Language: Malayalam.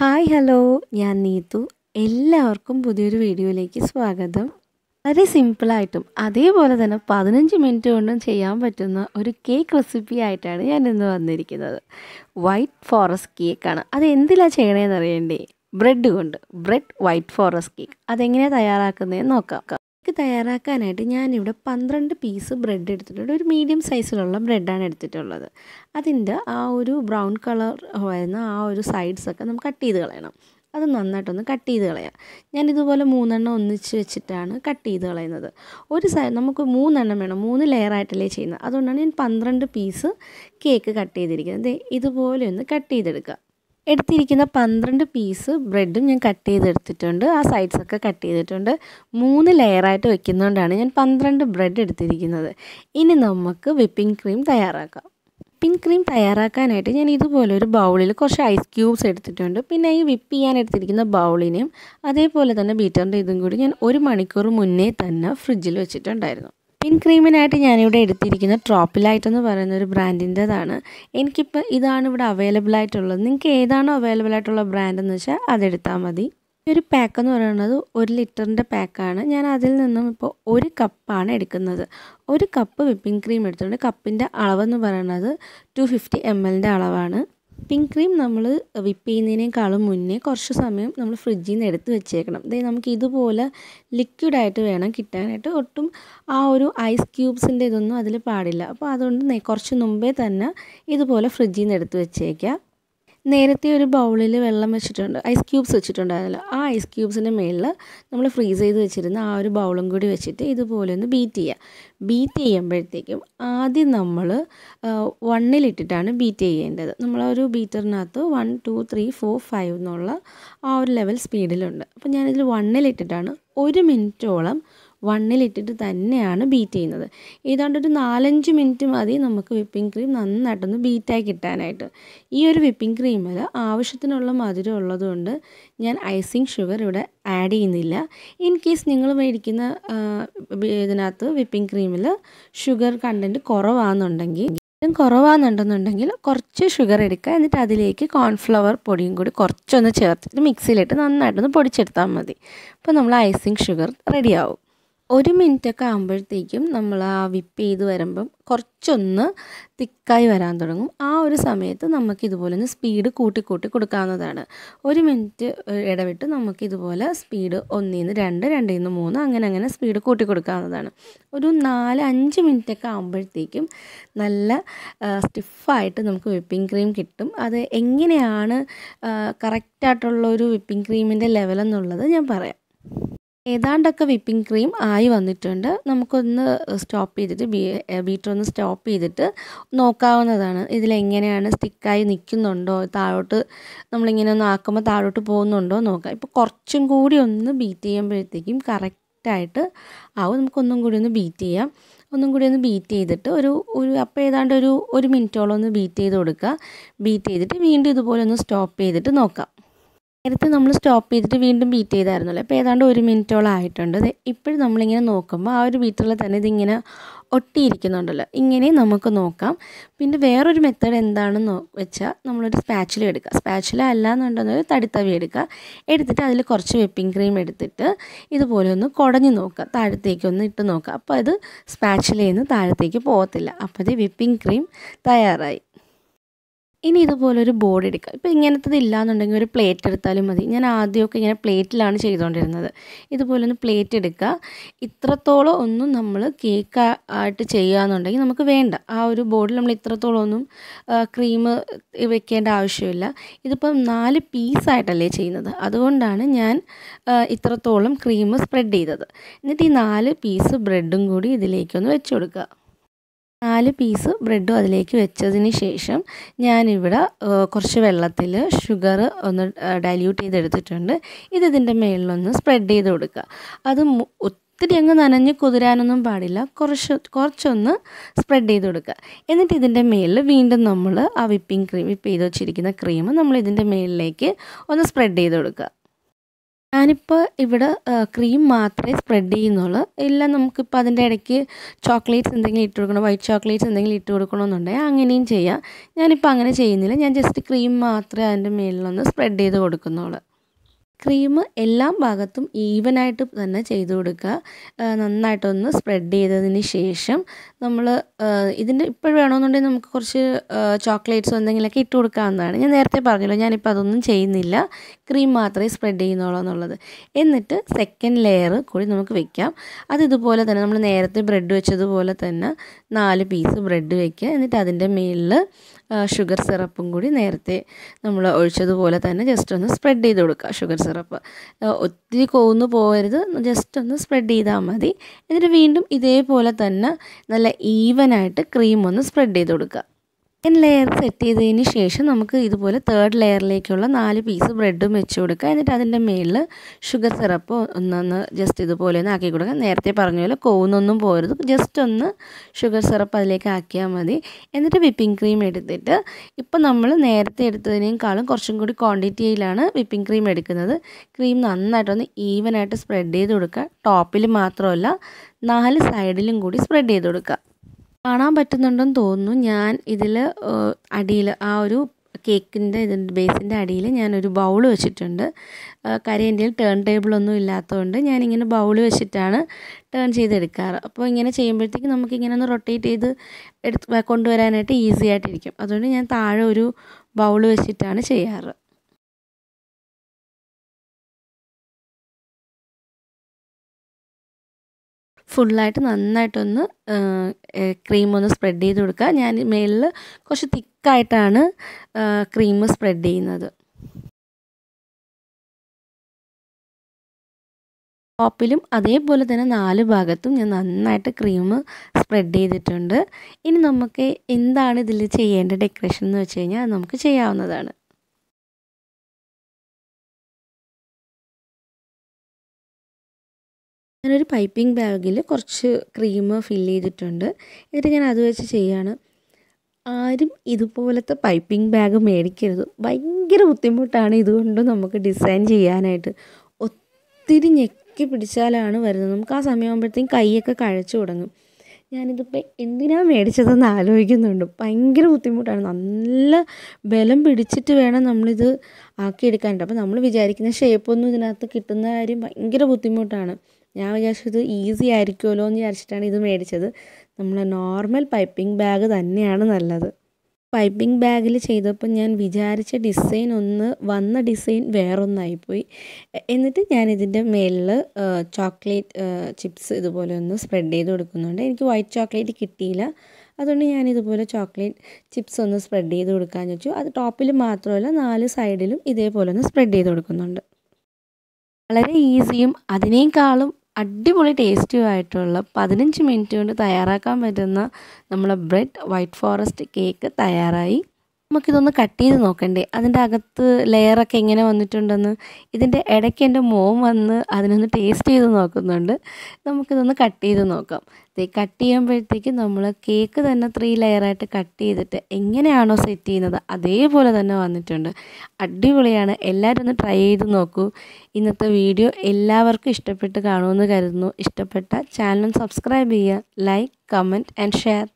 ഹായ് ഹലോ ഞാൻ നീതു എല്ലാവർക്കും പുതിയൊരു വീഡിയോയിലേക്ക് സ്വാഗതം വളരെ സിമ്പിളായിട്ടും അതേപോലെ തന്നെ പതിനഞ്ച് മിനിറ്റ് കൊണ്ടും ചെയ്യാൻ പറ്റുന്ന ഒരു കേക്ക് റെസിപ്പി ആയിട്ടാണ് ഞാൻ ഇന്ന് വന്നിരിക്കുന്നത് വൈറ്റ് ഫോറസ്റ്റ് കേക്കാണ് അത് എന്തിനാണ് ചെയ്യണേന്ന് അറിയണ്ടേ ബ്രെഡ് കൊണ്ട് ബ്രെഡ് വൈറ്റ് ഫോറസ്റ്റ് കേക്ക് അതെങ്ങനെയാണ് തയ്യാറാക്കുന്നതെന്ന് നോക്കാം തയ്യാറാക്കാനായിട്ട് ഞാനിവിടെ പന്ത്രണ്ട് പീസ് ബ്രെഡ് എടുത്തിട്ടുണ്ട് ഒരു മീഡിയം സൈസിലുള്ള ബ്രെഡാണ് എടുത്തിട്ടുള്ളത് അതിൻ്റെ ആ ഒരു ബ്രൗൺ കളർ വരുന്ന ആ ഒരു സൈഡ്സൊക്കെ നമുക്ക് കട്ട് ചെയ്ത് കളയണം അത് നന്നായിട്ടൊന്ന് കട്ട് ചെയ്ത് കളയാം ഞാനിതുപോലെ മൂന്നെണ്ണം ഒന്നിച്ച് വെച്ചിട്ടാണ് കട്ട് ചെയ്ത് കളയുന്നത് ഒരു സൈ നമുക്ക് മൂന്നെണ്ണം വേണം മൂന്ന് ലെയറായിട്ടല്ലേ ചെയ്യുന്നത് അതുകൊണ്ടാണ് ഞാൻ പന്ത്രണ്ട് പീസ് കേക്ക് കട്ട് ചെയ്തിരിക്കുന്നത് ഇതുപോലെ ഒന്ന് കട്ട് ചെയ്തെടുക്കുക എടുത്തിരിക്കുന്ന പന്ത്രണ്ട് പീസ് ബ്രെഡും ഞാൻ കട്ട് ചെയ്തെടുത്തിട്ടുണ്ട് ആ സൈഡ്സൊക്കെ കട്ട് ചെയ്തിട്ടുണ്ട് മൂന്ന് ലെയറായിട്ട് വെക്കുന്നതുകൊണ്ടാണ് ഞാൻ പന്ത്രണ്ട് ബ്രെഡ് എടുത്തിരിക്കുന്നത് ഇനി നമുക്ക് വിപ്പിംഗ് ക്രീം തയ്യാറാക്കാം വിപ്പിംഗ് ക്രീം തയ്യാറാക്കാനായിട്ട് ഞാൻ ഇതുപോലെ ഒരു ബൗളിൽ കുറച്ച് ഐസ് ക്യൂബ്സ് എടുത്തിട്ടുണ്ട് പിന്നെ ഈ വിപ്പ് ചെയ്യാൻ എടുത്തിരിക്കുന്ന ബൗളിനെയും അതേപോലെ തന്നെ ബീറ്ററിൻ്റെ ഇതും കൂടി ഞാൻ ഒരു മണിക്കൂർ മുന്നേ തന്നെ ഫ്രിഡ്ജിൽ വെച്ചിട്ടുണ്ടായിരുന്നു സ്കിൻ ക്രീമിനായിട്ട് ഞാനിവിടെ എടുത്തിരിക്കുന്നത് ട്രോപ്പിലൈറ്റ് എന്ന് പറയുന്ന ഒരു ബ്രാൻഡിൻ്റെതാണ് എനിക്കിപ്പോൾ ഇതാണ് ഇവിടെ അവൈലബിൾ ആയിട്ടുള്ളത് നിങ്ങൾക്ക് ഏതാണോ അവൈലബിൾ ആയിട്ടുള്ള ബ്രാൻഡ് എന്ന് വെച്ചാൽ അതെടുത്താൽ മതി ഈ ഒരു പാക്ക് എന്ന് പറയുന്നത് ഒരു ലിറ്ററിൻ്റെ പാക്കാണ് ഞാൻ അതിൽ നിന്നും ഇപ്പോൾ ഒരു കപ്പാണ് എടുക്കുന്നത് ഒരു കപ്പ് വിപ്പിംഗ് ക്രീം എടുത്തിട്ടുണ്ട് കപ്പിൻ്റെ അളവെന്ന് പറയുന്നത് ടു ഫിഫ്റ്റി എം എല്ലിൻ്റെ അളവാണ് പിങ്ക് ക്രീം നമ്മൾ വിപ്പ് ചെയ്യുന്നതിനേക്കാളും മുന്നേ കുറച്ച് സമയം നമ്മൾ ഫ്രിഡ്ജിൽ നിന്ന് എടുത്ത് വെച്ചേക്കണം അതായത് നമുക്ക് ഇതുപോലെ ലിക്വിഡായിട്ട് വേണം കിട്ടാനായിട്ട് ഒട്ടും ആ ഒരു ഐസ് ക്യൂബ്സിൻ്റെ ഇതൊന്നും അതിൽ പാടില്ല അപ്പോൾ അതുകൊണ്ട് കുറച്ച് മുമ്പേ തന്നെ ഇതുപോലെ ഫ്രിഡ്ജിൽ നിന്ന് എടുത്ത് വെച്ചേക്കുക നേരത്തെ ഒരു ബൗളിൽ വെള്ളം വെച്ചിട്ടുണ്ട് ഐസ് ക്യൂബ്സ് വെച്ചിട്ടുണ്ടായിരുന്നല്ലോ ആ ഐസ് ക്യൂബ്സിൻ്റെ മുകളിൽ നമ്മൾ ഫ്രീസ് ചെയ്ത് വെച്ചിരുന്ന ആ ഒരു ബൗളും കൂടി വെച്ചിട്ട് ഇതുപോലെ ഒന്ന് ബീറ്റ് ചെയ്യുക ബീറ്റ് ചെയ്യുമ്പോഴത്തേക്കും ആദ്യം നമ്മൾ വണ്ണിലിട്ടിട്ടാണ് ബീറ്റ് ചെയ്യേണ്ടത് നമ്മളൊരു ബീറ്ററിനകത്ത് one two three four five എന്നുള്ള ആ ഒരു ലെവൽ സ്പീഡിലുണ്ട് അപ്പോൾ ഞാനിതിൽ വണ്ണിലിട്ടിട്ടാണ് ഒരു മിനിറ്റോളം വണ്ണിലിട്ടിട്ട് തന്നെയാണ് ബീറ്റ് ചെയ്യുന്നത് ഏതാണ്ട് ഒരു നാലഞ്ച് മിനിറ്റ് മതി നമുക്ക് വിപ്പിംഗ് ക്രീം നന്നായിട്ടൊന്ന് ബീറ്റായി കിട്ടാനായിട്ട് ഈ ഒരു വിപ്പിംഗ് ക്രീമിൽ ആവശ്യത്തിനുള്ള മധുരം ഉള്ളതുകൊണ്ട് ഞാൻ ഐസിങ് ഷുഗർ ഇവിടെ ആഡ് ചെയ്യുന്നില്ല ഇൻ കേസ് നിങ്ങൾ മേടിക്കുന്ന ഇതിനകത്ത് വിപ്പിംഗ് ക്രീമിൽ ഷുഗർ കണ്ടൻറ്റ് കുറവാണെന്നുണ്ടെങ്കിൽ കുറവാണെന്നുണ്ടെന്നുണ്ടെങ്കിൽ കുറച്ച് ഷുഗർ എടുക്കുക എന്നിട്ട് അതിലേക്ക് കോൺഫ്ലവർ പൊടിയും കൂടി കുറച്ചൊന്ന് ചേർത്തിട്ട് മിക്സിയിലിട്ട് നന്നായിട്ടൊന്ന് പൊടിച്ചെടുത്താൽ മതി അപ്പോൾ നമ്മൾ ഐസിങ് ഷുഗർ റെഡിയാവും ഒരു മിനിറ്റൊക്കെ ആകുമ്പോഴത്തേക്കും നമ്മൾ ആ വിപ്പ് ചെയ്ത് വരുമ്പം കുറച്ചൊന്ന് തിക്കായി വരാൻ തുടങ്ങും ആ ഒരു സമയത്ത് നമുക്ക് ഇതുപോലെ ഒന്ന് സ്പീഡ് കൂട്ടി കൂട്ടി കൊടുക്കാവുന്നതാണ് ഒരു മിനിറ്റ് ഇടവിട്ട് നമുക്ക് ഇതുപോലെ സ്പീഡ് ഒന്നിൽ നിന്ന് രണ്ട് രണ്ടിൽ നിന്ന് മൂന്ന് അങ്ങനെ അങ്ങനെ സ്പീഡ് കൂട്ടി കൊടുക്കാവുന്നതാണ് ഒരു നാല് അഞ്ച് മിനിറ്റൊക്കെ ആകുമ്പോഴത്തേക്കും നല്ല സ്റ്റിഫായിട്ട് നമുക്ക് വിപ്പിംഗ് ക്രീം കിട്ടും അത് എങ്ങനെയാണ് കറക്റ്റായിട്ടുള്ള ഒരു വിപ്പിംഗ് ക്രീമിൻ്റെ ലെവലെന്നുള്ളത് ഞാൻ പറയാം ഏതാണ്ടൊക്കെ വിപ്പിംഗ് ക്രീം ആയി വന്നിട്ടുണ്ട് നമുക്കൊന്ന് സ്റ്റോപ്പ് ചെയ്തിട്ട് ബീ ബീറ്റർ ഒന്ന് സ്റ്റോപ്പ് ചെയ്തിട്ട് നോക്കാവുന്നതാണ് ഇതിലെങ്ങനെയാണ് സ്റ്റിക്കായി നിൽക്കുന്നുണ്ടോ താഴോട്ട് നമ്മളിങ്ങനെ ഒന്ന് ആക്കുമ്പോൾ താഴോട്ട് പോകുന്നുണ്ടോ നോക്കാം ഇപ്പോൾ കുറച്ചും കൂടി ഒന്ന് ബീറ്റ് ചെയ്യുമ്പോഴത്തേക്കും കറക്റ്റായിട്ട് ആവും നമുക്കൊന്നും കൂടി ഒന്ന് ബീറ്റ് ചെയ്യാം ഒന്നും കൂടി ഒന്ന് ബീറ്റ് ചെയ്തിട്ട് ഒരു ഒരു അപ്പോൾ ഏതാണ്ട് ഒരു ഒരു മിനിറ്റോളം ഒന്ന് ബീറ്റ് ചെയ്ത് കൊടുക്കുക ബീറ്റ് ചെയ്തിട്ട് വീണ്ടും ഇതുപോലെ ഒന്ന് സ്റ്റോപ്പ് ചെയ്തിട്ട് നോക്കാം നേരത്തെ നമ്മൾ സ്റ്റോപ്പ് ചെയ്തിട്ട് വീണ്ടും ബീറ്റ് ചെയ്തായിരുന്നല്ലോ അപ്പോൾ ഏതാണ്ട് ഒരു മിനിറ്റോളം ആയിട്ടുണ്ട് ഇപ്പോഴും നമ്മളിങ്ങനെ നോക്കുമ്പോൾ ആ ഒരു ബീറ്ററിൽ തന്നെ ഇതിങ്ങനെ ഒട്ടിയിരിക്കുന്നുണ്ടല്ലോ ഇങ്ങനെ നമുക്ക് നോക്കാം പിന്നെ വേറൊരു മെത്തേഡ് എന്താണെന്ന് വെച്ചാൽ നമ്മളൊരു സ്പാച്ചില എടുക്കുക സ്പാച്ചില അല്ല എന്നുണ്ടെന്നൊരു തടിത്തവി എടുക്കുക എടുത്തിട്ട് അതിൽ കുറച്ച് വെപ്പിംഗ് ക്രീം എടുത്തിട്ട് ഇതുപോലെ ഒന്ന് കുടഞ്ഞ് നോക്കുക താഴത്തേക്ക് ഒന്ന് ഇട്ട് നോക്കുക അപ്പോൾ അത് സ്പാച്ചിലയിൽ നിന്ന് താഴത്തേക്ക് പോകത്തില്ല അപ്പോൾ ഇത് വെപ്പിംഗ് ക്രീം തയ്യാറായി ഇനി ഇതുപോലൊരു ബോർഡ് എടുക്കുക ഇപ്പോൾ ഇങ്ങനത്തത് ഇല്ലാന്നുണ്ടെങ്കിൽ ഒരു പ്ലേറ്റ് എടുത്താലും മതി ഞാൻ ആദ്യമൊക്കെ ഇങ്ങനെ പ്ലേറ്റിലാണ് ചെയ്തുകൊണ്ടിരുന്നത് ഇതുപോലൊന്ന് പ്ലേറ്റ് എടുക്കുക ഇത്രത്തോളം ഒന്നും നമ്മൾ കേക്ക് ആയിട്ട് ചെയ്യുകയെന്നുണ്ടെങ്കിൽ നമുക്ക് വേണ്ട ആ ഒരു ബോർഡിൽ നമ്മൾ ഇത്രത്തോളം ഒന്നും ക്രീം വെക്കേണ്ട ആവശ്യമില്ല ഇതിപ്പം നാല് പീസായിട്ടല്ലേ ചെയ്യുന്നത് അതുകൊണ്ടാണ് ഞാൻ ഇത്രത്തോളം ക്രീം സ്പ്രെഡ് ചെയ്തത് എന്നിട്ട് ഈ നാല് പീസ് ബ്രെഡും കൂടി ഇതിലേക്കൊന്ന് വെച്ച് കൊടുക്കുക നാല് പീസ് ബ്രെഡും അതിലേക്ക് വെച്ചതിന് ശേഷം ഞാനിവിടെ കുറച്ച് വെള്ളത്തിൽ ഷുഗർ ഒന്ന് ഡൈല്യൂട്ട് ചെയ്തെടുത്തിട്ടുണ്ട് ഇത് ഇതിൻ്റെ മേളിലൊന്ന് സ്പ്രെഡ് ചെയ്ത് കൊടുക്കുക അത് ഒത്തിരി അങ്ങ് നനഞ്ഞ് കുതിരാനൊന്നും പാടില്ല കുറച്ച് കുറച്ചൊന്ന് സ്പ്രെഡ് ചെയ്ത് കൊടുക്കുക എന്നിട്ട് ഇതിൻ്റെ മേളിൽ വീണ്ടും നമ്മൾ ആ വിപ്പിംഗ് ക്രീം വിപ്പ് ചെയ്ത് വെച്ചിരിക്കുന്ന ക്രീം നമ്മൾ ഇതിൻ്റെ മേളിലേക്ക് ഒന്ന് സ്പ്രെഡ് ചെയ്ത് കൊടുക്കുക ഞാനിപ്പോൾ ഇവിടെ ക്രീം മാത്രമേ സ്പ്രെഡ് ചെയ്യുന്നുള്ളൂ ഇല്ല നമുക്കിപ്പോൾ അതിൻ്റെ ഇടയ്ക്ക് ചോക്ലേറ്റ്സ് എന്തെങ്കിലും ഇട്ട് കൊടുക്കണം വൈറ്റ് ചോക്ലേറ്റ്സ് എന്തെങ്കിലും ഇട്ട് കൊടുക്കണമെന്നുണ്ടെങ്കിൽ അങ്ങനെയും ചെയ്യാം ഞാനിപ്പോൾ അങ്ങനെ ചെയ്യുന്നില്ല ഞാൻ ജസ്റ്റ് ക്രീം മാത്രമേ അതിൻ്റെ മേളിലൊന്ന് സ്പ്രെഡ് ചെയ്ത് കൊടുക്കുന്നുള്ളൂ ക്രീം എല്ലാ ഭാഗത്തും ഈവനായിട്ട് തന്നെ ചെയ്ത് കൊടുക്കുക നന്നായിട്ടൊന്ന് സ്പ്രെഡ് ചെയ്തതിന് ശേഷം നമ്മൾ ഇതിൻ്റെ ഇപ്പോൾ വേണമെന്നുണ്ടെങ്കിൽ നമുക്ക് കുറച്ച് ചോക്ലേറ്റ്സോ എന്തെങ്കിലുമൊക്കെ ഇട്ട് കൊടുക്കാവുന്നതാണ് ഞാൻ നേരത്തെ പറഞ്ഞല്ലോ ഞാനിപ്പോൾ അതൊന്നും ചെയ്യുന്നില്ല ക്രീം മാത്രമേ സ്പ്രെഡ് ചെയ്യുന്നുള്ളൂ എന്നുള്ളത് എന്നിട്ട് സെക്കൻഡ് ലെയർ കൂടി നമുക്ക് വെക്കാം അത് ഇതുപോലെ തന്നെ നമ്മൾ നേരത്തെ ബ്രെഡ് വെച്ചതുപോലെ തന്നെ നാല് പീസ് ബ്രെഡ് വെക്കുക എന്നിട്ട് അതിൻ്റെ മേളിൽ ഷുഗർ സിറപ്പും കൂടി നേരത്തെ നമ്മൾ ഒഴിച്ചതുപോലെ തന്നെ ജസ്റ്റ് ഒന്ന് സ്പ്രെഡ് ചെയ്ത് കൊടുക്കുക ഷുഗർ സിറപ്പ് ഒത്തിരി കോന്നു പോകരുത് ജസ്റ്റ് ഒന്ന് സ്പ്രെഡ് ചെയ്താൽ മതി എന്നിട്ട് വീണ്ടും ഇതേപോലെ തന്നെ നല്ല ഈവനായിട്ട് ക്രീം ഒന്ന് സ്പ്രെഡ് ചെയ്ത് കൊടുക്കുക സെക്കൻഡ് ലെയർ സെറ്റ് ചെയ്തതിന് ശേഷം നമുക്ക് ഇതുപോലെ തേർഡ് ലെയറിലേക്കുള്ള നാല് പീസ് ബ്രെഡും വെച്ച് കൊടുക്കുക എന്നിട്ട് അതിൻ്റെ മേളിൽ ഷുഗർ സിറപ്പ് ഒന്നൊന്ന് ജസ്റ്റ് ഇതുപോലെ ഒന്ന് ആക്കി കൊടുക്കുക നേരത്തെ പറഞ്ഞ പോലെ കോവുന്നൊന്നും പോരുത് ജസ്റ്റ് ഒന്ന് ഷുഗർ സിറപ്പ് അതിലേക്ക് ആക്കിയാൽ മതി എന്നിട്ട് വിപ്പിംഗ് ക്രീം എടുത്തിട്ട് ഇപ്പം നമ്മൾ നേരത്തെ എടുത്തതിനേക്കാളും കുറച്ചും കൂടി ക്വാണ്ടിറ്റിയിലാണ് വിപ്പിംഗ് ക്രീം എടുക്കുന്നത് ക്രീം നന്നായിട്ടൊന്ന് ഈവനായിട്ട് സ്പ്രെഡ് ചെയ്ത് കൊടുക്കുക ടോപ്പിൽ മാത്രമല്ല നാല് സൈഡിലും കൂടി സ്പ്രെഡ് ചെയ്ത് കൊടുക്കുക കാണാൻ പറ്റുന്നുണ്ടെന്ന് തോന്നുന്നു ഞാൻ ഇതിൽ അടിയിൽ ആ ഒരു കേക്കിൻ്റെ ഇതിൻ്റെ ബേസിൻ്റെ അടിയിൽ ഞാനൊരു ബൗൾ വെച്ചിട്ടുണ്ട് കാര്യം ടേൺ ടേബിളൊന്നും ഇല്ലാത്തതുകൊണ്ട് ഞാനിങ്ങനെ ബൗൾ വെച്ചിട്ടാണ് ടേൺ ചെയ്തെടുക്കാറ് അപ്പോൾ ഇങ്ങനെ ചെയ്യുമ്പോഴത്തേക്ക് നമുക്കിങ്ങനെ ഒന്ന് റൊട്ടേറ്റ് ചെയ്ത് എടുത്ത് കൊണ്ടുവരാനായിട്ട് ഈസി ആയിട്ടിരിക്കും അതുകൊണ്ട് ഞാൻ താഴെ ഒരു ബൗൾ വെച്ചിട്ടാണ് ചെയ്യാറ് ഫുള്ളായിട്ട് നന്നായിട്ടൊന്ന് ക്രീം ഒന്ന് സ്പ്രെഡ് ചെയ്ത് കൊടുക്കുക ഞാൻ മേലിൽ കുറച്ച് തിക്കായിട്ടാണ് ക്രീം സ്പ്രെഡ് ചെയ്യുന്നത് ടോപ്പിലും അതേപോലെ തന്നെ നാല് ഭാഗത്തും ഞാൻ നന്നായിട്ട് ക്രീം സ്പ്രെഡ് ചെയ്തിട്ടുണ്ട് ഇനി നമുക്ക് എന്താണ് ഇതിൽ ചെയ്യേണ്ട ഡെക്കറേഷൻ എന്ന് വെച്ച് കഴിഞ്ഞാൽ നമുക്ക് ചെയ്യാവുന്നതാണ് ഞാനൊരു പൈപ്പിംഗ് ബാഗിൽ കുറച്ച് ക്രീം ഫില്ല് ചെയ്തിട്ടുണ്ട് എന്നിട്ട് ഞാൻ അത് വെച്ച് ചെയ്യാണ് ആരും ഇതുപോലത്തെ പൈപ്പിംഗ് ബാഗ് മേടിക്കരുത് ഭയങ്കര ബുദ്ധിമുട്ടാണ് ഇതുകൊണ്ട് നമുക്ക് ഡിസൈൻ ചെയ്യാനായിട്ട് ഒത്തിരി ഞെക്കി പിടിച്ചാലാണ് വരുന്നത് നമുക്ക് ആ സമയമാകുമ്പോഴത്തേക്കും കൈയൊക്കെ കഴിച്ചു തുടങ്ങും ഞാനിതിപ്പോൾ എന്തിനാണ് മേടിച്ചതെന്ന് ആലോചിക്കുന്നുണ്ട് ഭയങ്കര ബുദ്ധിമുട്ടാണ് നല്ല ബലം പിടിച്ചിട്ട് വേണം നമ്മളിത് ആക്കിയെടുക്കാനായിട്ട് അപ്പോൾ നമ്മൾ വിചാരിക്കുന്ന ഷേപ്പൊന്നും ഇതിനകത്ത് കിട്ടുന്ന കാര്യം ഭയങ്കര ബുദ്ധിമുട്ടാണ് ഞാൻ വിചാരിച്ചു ഇത് ഈസി ആയിരിക്കുമല്ലോ എന്ന് വിചാരിച്ചിട്ടാണ് ഇത് മേടിച്ചത് നമ്മൾ നോർമൽ പൈപ്പിംഗ് ബാഗ് തന്നെയാണ് നല്ലത് പൈപ്പിംഗ് ബാഗിൽ ചെയ്തപ്പോൾ ഞാൻ വിചാരിച്ച ഡിസൈൻ ഒന്ന് വന്ന ഡിസൈൻ വേറൊന്നായിപ്പോയി എന്നിട്ട് ഞാൻ ഇതിൻ്റെ മേളിൽ ചോക്ലേറ്റ് ചിപ്സ് ഇതുപോലെ ഒന്ന് സ്പ്രെഡ് ചെയ്ത് കൊടുക്കുന്നുണ്ട് എനിക്ക് വൈറ്റ് ചോക്ലേറ്റ് കിട്ടിയില്ല അതുകൊണ്ട് ഞാൻ ഇതുപോലെ ചോക്ലേറ്റ് ചിപ്സ് ഒന്ന് സ്പ്രെഡ് ചെയ്ത് കൊടുക്കാമെന്ന് വെച്ചു അത് ടോപ്പിൽ മാത്രമല്ല നാല് സൈഡിലും ഇതേപോലെ ഒന്ന് സ്പ്രെഡ് ചെയ്ത് കൊടുക്കുന്നുണ്ട് വളരെ ഈസിയും അതിനേക്കാളും അടിപൊളി ടേസ്റ്റിയുമായിട്ടുള്ള പതിനഞ്ച് മിനിറ്റ് കൊണ്ട് തയ്യാറാക്കാൻ പറ്റുന്ന നമ്മുടെ ബ്രെഡ് വൈറ്റ് ഫോറസ്റ്റ് കേക്ക് തയ്യാറായി നമുക്കിതൊന്ന് കട്ട് ചെയ്ത് നോക്കണ്ടേ അതിൻ്റെ അകത്ത് ലെയറൊക്കെ എങ്ങനെ വന്നിട്ടുണ്ടെന്ന് ഇതിൻ്റെ ഇടയ്ക്ക് എൻ്റെ മോം വന്ന് അതിനൊന്ന് ടേസ്റ്റ് ചെയ്ത് നോക്കുന്നുണ്ട് നമുക്കിതൊന്ന് കട്ട് ചെയ്ത് നോക്കാം കട്ട് ചെയ്യുമ്പോഴത്തേക്ക് നമ്മൾ കേക്ക് തന്നെ ത്രീ ലെയറായിട്ട് കട്ട് ചെയ്തിട്ട് എങ്ങനെയാണോ സെറ്റ് ചെയ്യുന്നത് അതേപോലെ തന്നെ വന്നിട്ടുണ്ട് അടിപൊളിയാണ് എല്ലാവരും ഒന്ന് ട്രൈ ചെയ്ത് നോക്കൂ ഇന്നത്തെ വീഡിയോ എല്ലാവർക്കും ഇഷ്ടപ്പെട്ട് കാണുമെന്ന് കരുതുന്നു ഇഷ്ടപ്പെട്ട ചാനൽ സബ്സ്ക്രൈബ് ചെയ്യുക ലൈക്ക് കമൻറ്റ് ആൻഡ് ഷെയർ